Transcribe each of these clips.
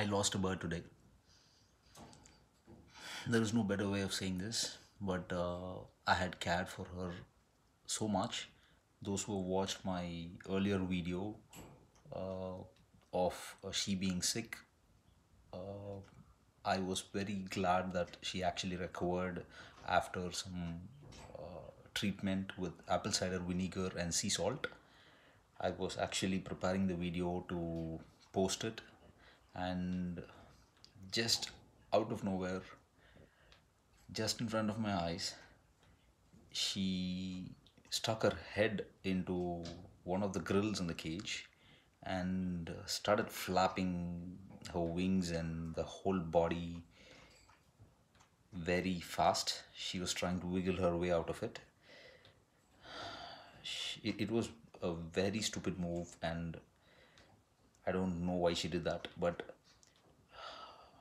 I lost a bird today. There is no better way of saying this, but uh, I had cared for her so much. Those who watched my earlier video uh, of uh, she being sick, uh, I was very glad that she actually recovered after some uh, treatment with apple cider vinegar and sea salt. I was actually preparing the video to post it and just out of nowhere just in front of my eyes she stuck her head into one of the grills in the cage and started flapping her wings and the whole body very fast she was trying to wiggle her way out of it it, it was a very stupid move and I don't know why she did that, but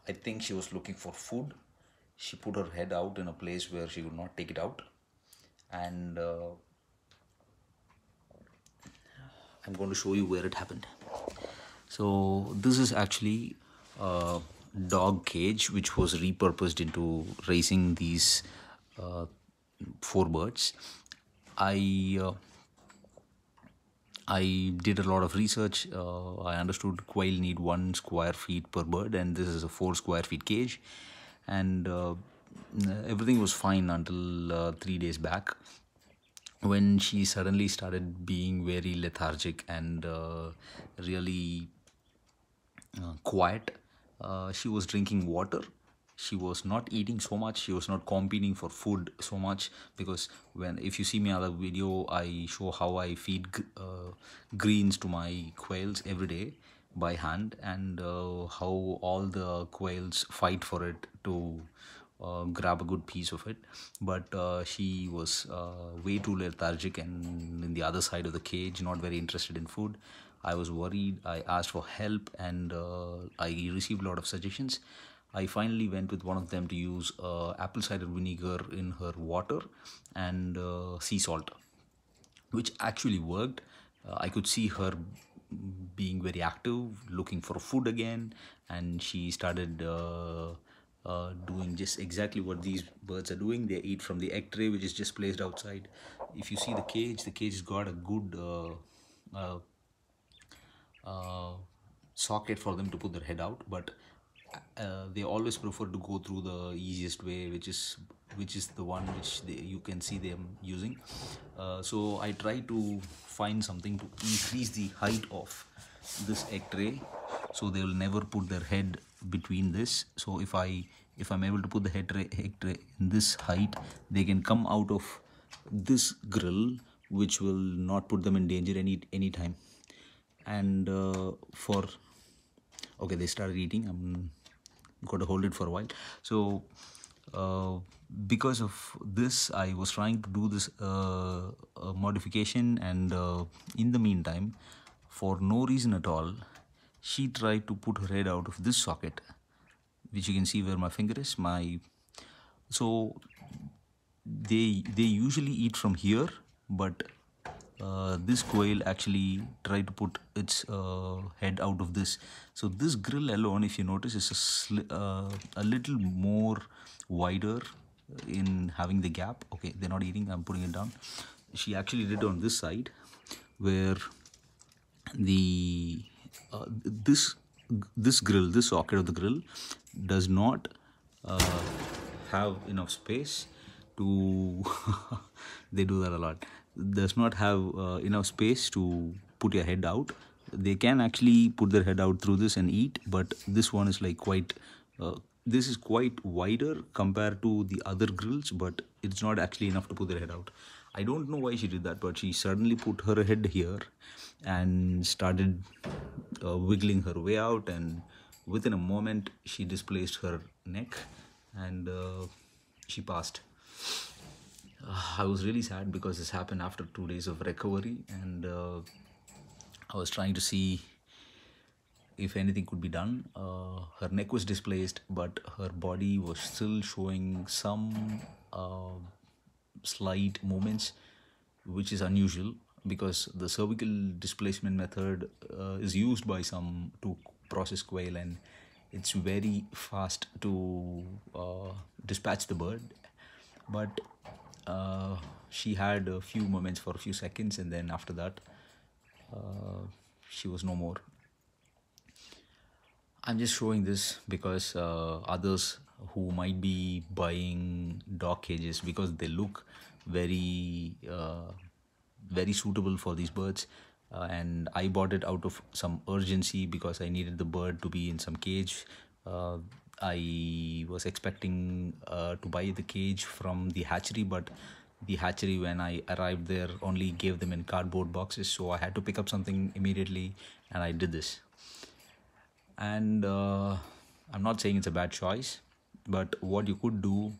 I think she was looking for food. She put her head out in a place where she could not take it out. And uh, I'm going to show you where it happened. So this is actually a dog cage which was repurposed into raising these uh, four birds. I... Uh, I did a lot of research. Uh, I understood quail need one square feet per bird, and this is a four square feet cage. And uh, everything was fine until uh, three days back when she suddenly started being very lethargic and uh, really uh, quiet. Uh, she was drinking water she was not eating so much she was not competing for food so much because when if you see me other video i show how i feed uh, greens to my quails every day by hand and uh, how all the quails fight for it to uh, grab a good piece of it but uh, she was uh, way too lethargic and in the other side of the cage not very interested in food i was worried i asked for help and uh, i received a lot of suggestions I finally went with one of them to use uh, apple cider vinegar in her water and uh, sea salt, which actually worked. Uh, I could see her being very active, looking for food again, and she started uh, uh, doing just exactly what these birds are doing. They eat from the egg tray, which is just placed outside. If you see the cage, the cage has got a good uh, socket for them to put their head out, but uh, they always prefer to go through the easiest way which is which is the one which they, you can see them using uh, so I try to find something to increase the height of this egg tray so they will never put their head between this so if I if I'm able to put the head tray, egg tray in this height they can come out of this grill which will not put them in danger any any time and uh, for okay they started eating i'm got to hold it for a while so uh, because of this I was trying to do this uh, uh, modification and uh, in the meantime for no reason at all she tried to put her head out of this socket which you can see where my finger is my so they they usually eat from here but uh, this quail actually try to put its uh, head out of this so this grill alone if you notice is a, uh, a little more wider in having the gap okay they're not eating i'm putting it down she actually did on this side where the uh, this this grill this socket of the grill does not uh, have enough space to they do that a lot does not have uh, enough space to put your head out they can actually put their head out through this and eat but this one is like quite uh, this is quite wider compared to the other grills but it's not actually enough to put their head out i don't know why she did that but she suddenly put her head here and started uh, wiggling her way out and within a moment she displaced her neck and uh, she passed uh, I was really sad because this happened after two days of recovery and uh, I was trying to see if anything could be done. Uh, her neck was displaced, but her body was still showing some uh, slight movements, which is unusual because the cervical displacement method uh, is used by some to process quail and it's very fast to uh, dispatch the bird. But uh, she had a few moments for a few seconds, and then after that, uh, she was no more. I'm just showing this because uh, others who might be buying dog cages because they look very uh, very suitable for these birds uh, and I bought it out of some urgency because I needed the bird to be in some cage uh, I was expecting uh, to buy the cage from the hatchery, but the hatchery when I arrived there only gave them in cardboard boxes, so I had to pick up something immediately, and I did this. And uh, I'm not saying it's a bad choice, but what you could do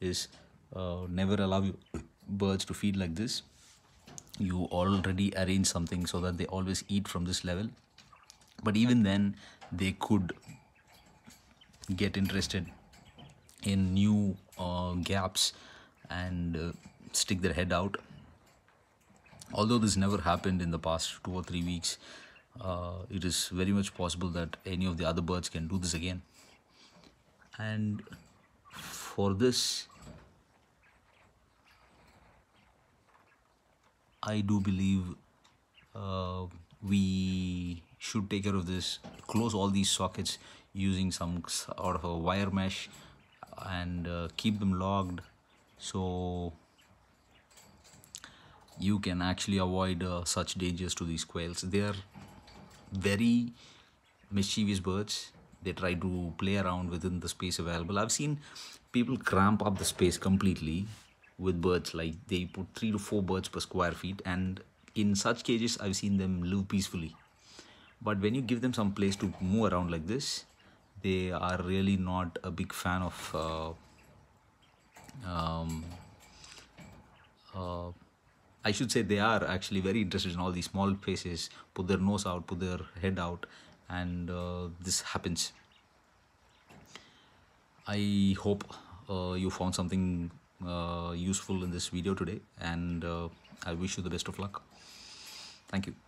is uh, never allow birds to feed like this. You already arrange something so that they always eat from this level, but even then they could get interested in new uh, gaps and uh, stick their head out although this never happened in the past two or three weeks uh, it is very much possible that any of the other birds can do this again and for this I do believe uh, we should take care of this close all these sockets using some sort of a wire mesh and uh, keep them logged so you can actually avoid uh, such dangers to these quails they are very mischievous birds they try to play around within the space available i've seen people cramp up the space completely with birds like they put three to four birds per square feet and in such cages i've seen them live peacefully but when you give them some place to move around like this they are really not a big fan of uh, um, uh, I should say they are actually very interested in all these small faces put their nose out put their head out and uh, this happens I hope uh, you found something uh, useful in this video today and uh, I wish you the best of luck thank you